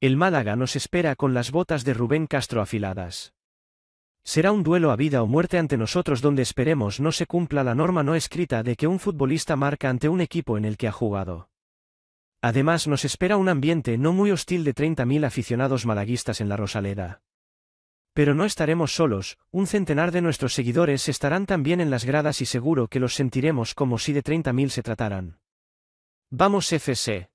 El Málaga nos espera con las botas de Rubén Castro afiladas. Será un duelo a vida o muerte ante nosotros donde esperemos no se cumpla la norma no escrita de que un futbolista marca ante un equipo en el que ha jugado. Además nos espera un ambiente no muy hostil de 30.000 aficionados malaguistas en la Rosaleda. Pero no estaremos solos, un centenar de nuestros seguidores estarán también en las gradas y seguro que los sentiremos como si de 30.000 se trataran. Vamos FC.